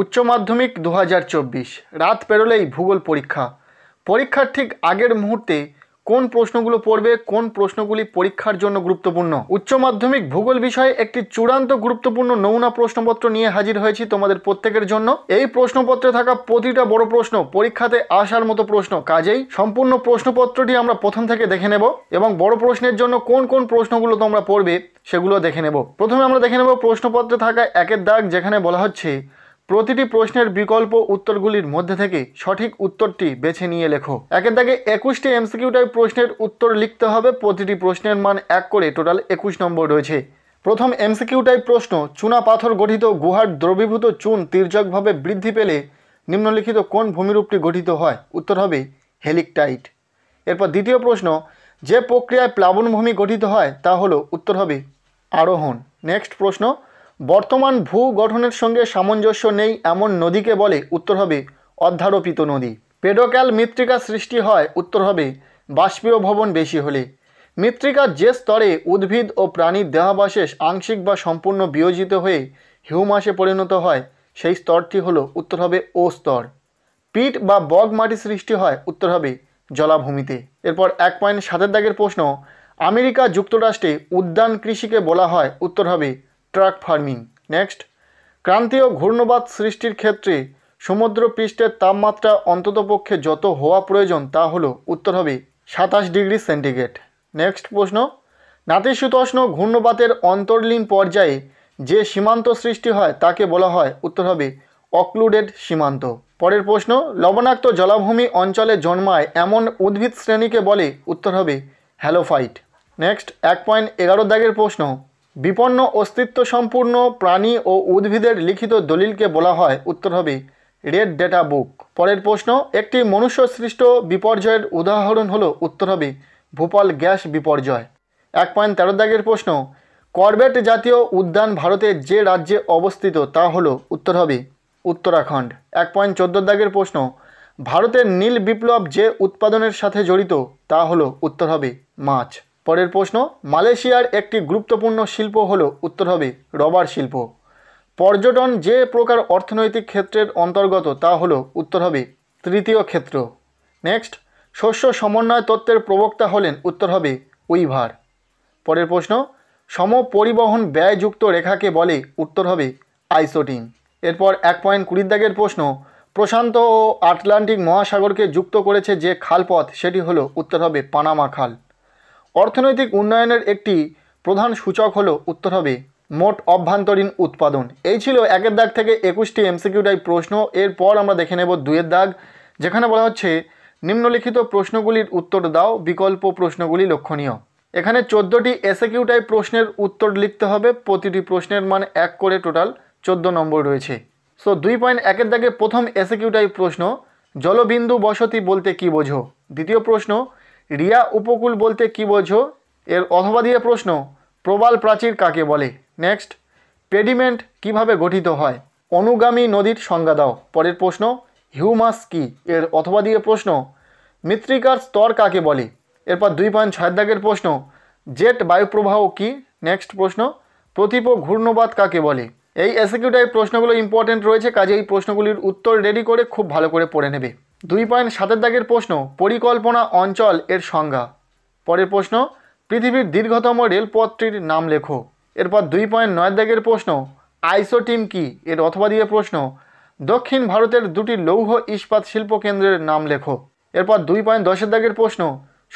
উচ্চ মাধ্যমিক দু রাত পেরোলেই ভূগোল পরীক্ষা পরীক্ষার ঠিক আগের মুহূর্তে কোন প্রশ্নগুলো পড়বে কোন প্রশ্নগুলি পরীক্ষার জন্য গুরুত্বপূর্ণ উচ্চ মাধ্যমিক ভূগোল বিষয়ে একটি চূড়ান্ত গুরুত্বপূর্ণ নমুনা প্রশ্নপত্র নিয়ে হাজির হয়েছি তোমাদের প্রত্যেকের জন্য এই প্রশ্নপত্রে থাকা প্রতিটা বড় প্রশ্ন পরীক্ষাতে আসার মতো প্রশ্ন কাজেই সম্পূর্ণ প্রশ্নপত্রটি আমরা প্রথম থেকে দেখে নেব এবং বড় প্রশ্নের জন্য কোন কোন প্রশ্নগুলো তোমরা পড়বে সেগুলো দেখে নেব প্রথমে আমরা দেখে নেব প্রশ্নপত্রে থাকা একের দাগ যেখানে বলা হচ্ছে প্রতিটি প্রশ্নের বিকল্প উত্তরগুলির মধ্যে থেকে সঠিক উত্তরটি বেছে নিয়ে লেখো একের দাগে একুশটি এমসিকিউ টাইপ প্রশ্নের উত্তর লিখতে হবে প্রতিটি প্রশ্নের মান এক করে টোটাল একুশ নম্বর রয়েছে প্রথম এমসিকিউ টাইপ প্রশ্ন চুনা পাথর গঠিত গুহার দ্রবীভূত চুন তির্যকভাবে বৃদ্ধি পেলে নিম্নলিখিত কোন ভূমিরূপটি গঠিত হয় উত্তর হবে হেলিকটাইট এরপর দ্বিতীয় প্রশ্ন যে প্রক্রিয়ায় প্লাবনভূমি গঠিত হয় তা হলো উত্তর হবে আরোহণ নেক্সট প্রশ্ন বর্তমান ভূ গঠনের সঙ্গে সামঞ্জস্য নেই এমন নদীকে বলে উত্তর হবে অধ্যারোপিত নদী পেডোক্যাল মৃত্তিকা সৃষ্টি হয় উত্তর হবে বাষ্পীয় ভবন বেশি হলে মৃত্তিকার যে স্তরে উদ্ভিদ ও প্রাণীর দেহাবশেষ আংশিক বা সম্পূর্ণ বিয়োজিত হয়ে হিউমাসে পরিণত হয় সেই স্তরটি হলো উত্তর হবে ও স্তর পিট বা বগ মাটি সৃষ্টি হয় উত্তর হবে জলাভূমিতে এরপর এক পয়েন্ট সাতের দাগের প্রশ্ন আমেরিকা যুক্তরাষ্ট্রে উদ্যান কৃষিকে বলা হয় উত্তর হবে ট্রাক ফার্মিং নেক্সট ক্রান্তীয় ঘূর্ণবাদ সৃষ্টির ক্ষেত্রে সমুদ্র পৃষ্ঠের তাপমাত্রা অন্ততপক্ষে যত হওয়া প্রয়োজন তা হলো উত্তর হবে সাতাশ ডিগ্রি সেন্টিগ্রেড নেক্সট প্রশ্ন নাতিশীতোষ্ণ ঘূর্ণপাতের অন্তর্লীন পর্যায়ে যে সীমান্ত সৃষ্টি হয় তাকে বলা হয় উত্তর হবে অক্লুডেড সীমান্ত পরের প্রশ্ন লবণাক্ত জলাভূমি অঞ্চলে জন্মায় এমন উদ্ভিদ শ্রেণীকে বলে উত্তর হবে হ্যালোফাইট নেক্সট এক পয়েন্ট এগারো দাগের প্রশ্ন বিপন্ন অস্তিত্ব সম্পূর্ণ প্রাণী ও উদ্ভিদের লিখিত দলিলকে বলা হয় উত্তর হবে রেড ডেটা বুক পরের প্রশ্ন একটি মনুষ্য সৃষ্ট বিপর্যয়ের উদাহরণ হলো উত্তর হবে ভূপাল গ্যাস বিপর্যয় এক পয়েন্ট তেরো দাগের প্রশ্ন করবেট জাতীয় উদ্যান ভারতের যে রাজ্যে অবস্থিত তা হলো উত্তর হবে উত্তরাখণ্ড এক পয়েন্ট চোদ্দো দাগের প্রশ্ন ভারতের নীল বিপ্লব যে উৎপাদনের সাথে জড়িত তা হলো উত্তর হবে মাছ পরের প্রশ্ন মালয়েশিয়ার একটি গুরুত্বপূর্ণ শিল্প হল উত্তর হবে রবার শিল্প পর্যটন যে প্রকার অর্থনৈতিক ক্ষেত্রের অন্তর্গত তা হল উত্তর হবে তৃতীয় ক্ষেত্র নেক্সট শস্য সমন্বয় তত্ত্বের প্রবক্তা হলেন উত্তর হবে উইভার পরের প্রশ্ন সম পরিবহন ব্যয়যুক্ত রেখাকে বলে উত্তর হবে আইসোটিন এরপর এক পয়েন্ট কুড়ির দাগের প্রশ্ন প্রশান্ত ও আটলান্টিক মহাসাগরকে যুক্ত করেছে যে খালপথ সেটি হলো উত্তর হবে পানামা খাল অর্থনৈতিক উন্নয়নের একটি প্রধান সূচক হলো উত্তর হবে মোট অভ্যন্তরীণ উৎপাদন এই ছিল একের দাগ থেকে একুশটি এমসিকিউ টাইপ প্রশ্ন এরপর আমরা দেখে নেব দুয়ের দাগ যেখানে বলা হচ্ছে নিম্নলিখিত প্রশ্নগুলির উত্তর দাও বিকল্প প্রশ্নগুলি লক্ষণীয় এখানে চোদ্দোটি এসএকিউ টাইপ প্রশ্নের উত্তর লিখতে হবে প্রতিটি প্রশ্নের মান এক করে টোটাল চোদ্দো নম্বর রয়েছে সো দুই পয়েন্ট একের দাগে প্রথম এসএকিউ টাইপ প্রশ্ন জলবিন্দু বসতি বলতে কি বোঝো দ্বিতীয় প্রশ্ন রিয়া উপকূল বলতে কি বোঝো এর অথবা দিয়ে প্রশ্ন প্রবাল প্রাচীর কাকে বলে নেক্সট পেডিমেন্ট কিভাবে গঠিত হয় অনুগামী নদীর সংজ্ঞা দাও পরের প্রশ্ন হিউমাস কি এর অথবা দিয়ে প্রশ্ন মৃত্তিকার স্তর কাকে বলে এরপর দুই পয়েন্ট ছয় দাগের প্রশ্ন জেট বায়ুপ্রবাহ কি নেক্সট প্রশ্ন প্রতিপ ঘূর্ণবাদ কাকে বলে এই এসিকিউটাই প্রশ্নগুলো ইম্পর্টেন্ট রয়েছে কাজে এই প্রশ্নগুলির উত্তর রেডি করে খুব ভালো করে পড়ে নেবে দুই পয়েন্ট সাতের দাগের প্রশ্ন পরিকল্পনা অঞ্চল এর সংজ্ঞা পরের প্রশ্ন পৃথিবীর দীর্ঘতম রেলপথটির নাম লেখো এরপর দুই পয়েন্ট নয় দাগের প্রশ্ন আইসো টিম কি এর অথবা দিয়ে প্রশ্ন দক্ষিণ ভারতের দুটি লৌহ ইস্পাত শিল্প কেন্দ্রের নাম লেখো এরপর দুই পয়েন্ট দশের দাগের প্রশ্ন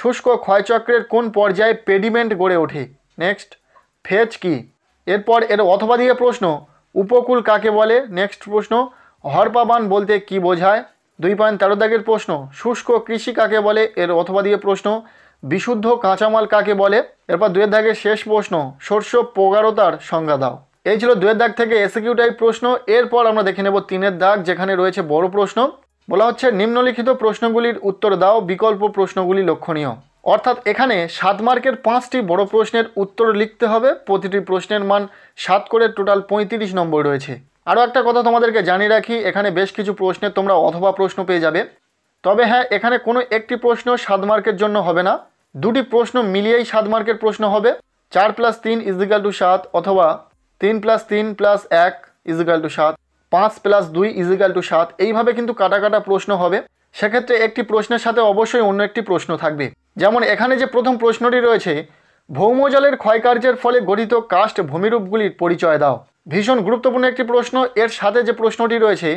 শুষ্ক ক্ষয়চক্রের কোন পর্যায়ে পেডিমেন্ট গড়ে ওঠে নেক্সট ফেজ কি এরপর এর অথবা দিয়ে প্রশ্ন উপকূল কাকে বলে নেক্সট প্রশ্ন হরপাবান বলতে কি বোঝায় দুই পয়েন্ট তেরো দাগের প্রশ্ন শুষ্ক কৃষি কাকে বলে এর অথবা দিয়ে প্রশ্ন বিশুদ্ধ কাঁচামাল কাকে বলে এরপর দুয়ের দাগের শেষ প্রশ্ন শস্য প্রগাঢ়তার সংজ্ঞা দাও এই ছিল দুয়ের দাগ থেকে এসিকিউ টাইপ প্রশ্ন এরপর আমরা দেখে নেব তিনের দাগ যেখানে রয়েছে বড় প্রশ্ন বলা হচ্ছে নিম্নলিখিত প্রশ্নগুলির উত্তর দাও বিকল্প প্রশ্নগুলি লক্ষণীয় অর্থাৎ এখানে সাত মার্কের পাঁচটি বড় প্রশ্নের উত্তর লিখতে হবে প্রতিটি প্রশ্নের মান সাত করে টোটাল পঁয়ত্রিশ নম্বর রয়েছে আরও একটা কথা তোমাদেরকে জানিয়ে রাখি এখানে বেশ কিছু প্রশ্নে তোমরা অথবা প্রশ্ন পেয়ে যাবে তবে হ্যাঁ এখানে কোনো একটি প্রশ্ন সাত মার্কের জন্য হবে না দুটি প্রশ্ন মিলিয়েই সাত মার্কের প্রশ্ন হবে চার প্লাস তিন ইজিক্যাল টু সাত অথবা তিন প্লাস তিন প্লাস এক ইজিক্যাল টু সাত পাঁচ প্লাস দুই ইজিক্যাল টু সাত এইভাবে কিন্তু কাটা কাটা প্রশ্ন হবে সেক্ষেত্রে একটি প্রশ্নের সাথে অবশ্যই অন্য একটি প্রশ্ন থাকবে যেমন এখানে যে প্রথম প্রশ্নটি রয়েছে ভৌমজলের ক্ষয়কার্যের ফলে গঠিত কাস্ট ভূমিরূপগুলির পরিচয় দাও ভীষণ গুরুত্বপূর্ণ একটি প্রশ্ন এর সাথে যে প্রশ্নটি রয়েছে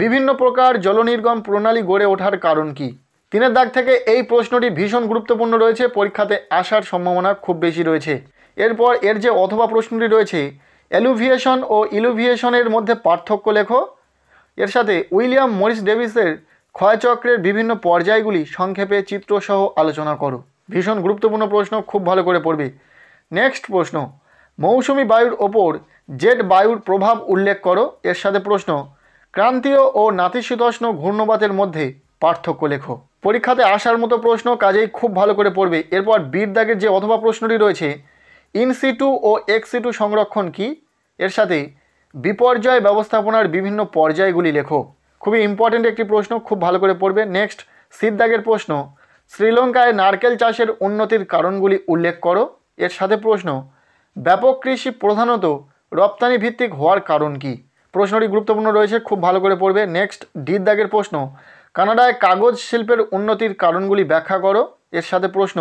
বিভিন্ন প্রকার জলনির্গম প্রণালী গড়ে ওঠার কারণ কি তিনের দাগ থেকে এই প্রশ্নটি ভীষণ গুরুত্বপূর্ণ রয়েছে পরীক্ষাতে আসার সম্ভাবনা খুব বেশি রয়েছে এরপর এর যে অথবা প্রশ্নটি রয়েছে অ্যালুভিয়েশন ও ইলুভিয়েশনের মধ্যে পার্থক্য লেখো এর সাথে উইলিয়াম মরিস ডেভিসের ক্ষয়চক্রের বিভিন্ন পর্যায়গুলি সংক্ষেপে চিত্রসহ আলোচনা করো ভীষণ গুরুত্বপূর্ণ প্রশ্ন খুব ভালো করে পড়বে নেক্সট প্রশ্ন মৌসুমি বায়ুর ওপর জেট বায়ুর প্রভাব উল্লেখ করো এর সাথে প্রশ্ন ক্রান্তীয় ও নাতিশীতোষ্ণ ঘূর্ণবাতের মধ্যে পার্থক্য লেখো পরীক্ষাতে আসার মতো প্রশ্ন কাজেই খুব ভালো করে পড়বে এরপর বীরদাগের যে অথবা প্রশ্নটি রয়েছে ইনসিটু ও এক্সিটু সংরক্ষণ কি এর সাথে বিপর্যয় ব্যবস্থাপনার বিভিন্ন পর্যায়গুলি লেখো খুবই ইম্পর্ট্যান্ট একটি প্রশ্ন খুব ভালো করে পড়বে নেক্সট সিদ্দাগের প্রশ্ন শ্রীলঙ্কায় নারকেল চাষের উন্নতির কারণগুলি উল্লেখ করো এর সাথে প্রশ্ন ব্যাপক কৃষি প্রধানত রপ্তানি ভিত্তিক হওয়ার কারণ কি প্রশ্নটি গুরুত্বপূর্ণ রয়েছে খুব ভালো করে পড়বে নেক্সট ডির দাগের প্রশ্ন কানাডায় কাগজ শিল্পের উন্নতির কারণগুলি ব্যাখ্যা করো এর সাথে প্রশ্ন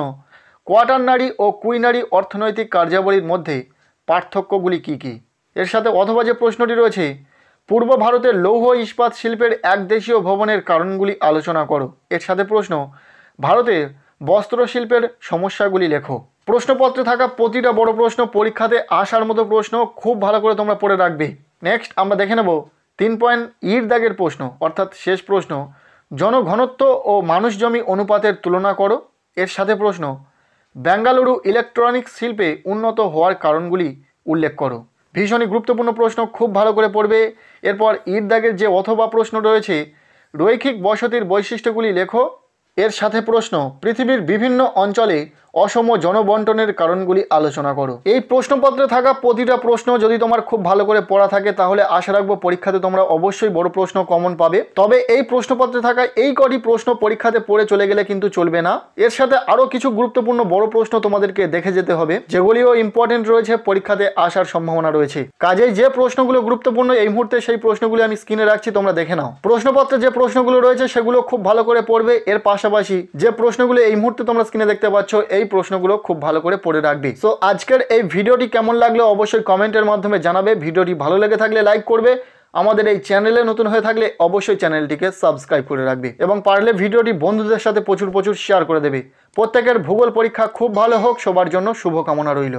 কোয়াটারনারি ও কুইনারি অর্থনৈতিক কার্যাবলীর মধ্যে পার্থক্যগুলি কি কি এর সাথে অথবা যে প্রশ্নটি রয়েছে পূর্ব ভারতের লৌহ ইস্পাত শিল্পের একদেশীয় ভবনের কারণগুলি আলোচনা করো এর সাথে প্রশ্ন ভারতের বস্ত্রশিল্পের সমস্যাগুলি লেখো প্রশ্নপত্রে থাকা প্রতিটা বড় প্রশ্ন পরীক্ষাতে আসার মতো প্রশ্ন খুব ভালো করে তোমরা পড়ে রাখবে নেক্সট আমরা দেখে নেব তিন পয়েন্ট ইর দাগের প্রশ্ন অর্থাৎ শেষ প্রশ্ন জনঘনত্ব ও মানুষ জমি অনুপাতের তুলনা করো এর সাথে প্রশ্ন বেঙ্গালুরু ইলেকট্রনিক্স শিল্পে উন্নত হওয়ার কারণগুলি উল্লেখ করো ভীষণই গুরুত্বপূর্ণ প্রশ্ন খুব ভালো করে পড়বে এরপর ইট দাগের যে অথবা প্রশ্ন রয়েছে রৈখিক বসতির বৈশিষ্ট্যগুলি লেখো এর সাথে প্রশ্ন পৃথিবীর বিভিন্ন অঞ্চলে অসম জনবন্টনের কারণগুলি আলোচনা করো এই প্রশ্নপত্রে থাকা প্রতিটা প্রশ্ন যদি তোমার খুব ভালো করে পড়া থাকে তাহলে আশা রাখবো পরীক্ষাতে তোমরা অবশ্যই বড় প্রশ্ন কমন পাবে তবে এই প্রশ্নপত্রে থাকা এই কটি প্রশ্ন পরীক্ষাতে পড়ে চলে গেলে কিন্তু চলবে না এর সাথে আরও কিছু গুরুত্বপূর্ণ বড় প্রশ্ন তোমাদেরকে দেখে যেতে হবে যেগুলিও ইম্পর্টেন্ট রয়েছে পরীক্ষাতে আসার সম্ভাবনা রয়েছে কাজেই যে প্রশ্নগুলো গুরুত্বপূর্ণ এই মুহূর্তে সেই প্রশ্নগুলি আমি স্ক্রিনে রাখছি তোমরা দেখে নাও প্রশ্নপত্রে যে প্রশ্নগুলো রয়েছে সেগুলো খুব ভালো করে পড়বে এর পাশাপাশি যে প্রশ্নগুলো এই মুহূর্তে তোমরা স্ক্রিনে দেখতে পাচ্ছ এই এই প্রশ্নগুলো খুব ভালো করে পড়ে রাখবি সো আজকের এই ভিডিওটি কেমন লাগলো অবশ্যই কমেন্টের মাধ্যমে জানাবে ভিডিওটি ভালো লেগে থাকলে লাইক করবে আমাদের এই চ্যানেলে নতুন হয়ে থাকলে অবশ্যই চ্যানেলটিকে সাবস্ক্রাইব করে রাখবি এবং পারলে ভিডিওটি বন্ধুদের সাথে প্রচুর প্রচুর শেয়ার করে দেবে প্রত্যেকের ভূগোল পরীক্ষা খুব ভালো হোক সবার জন্য শুভকামনা রইল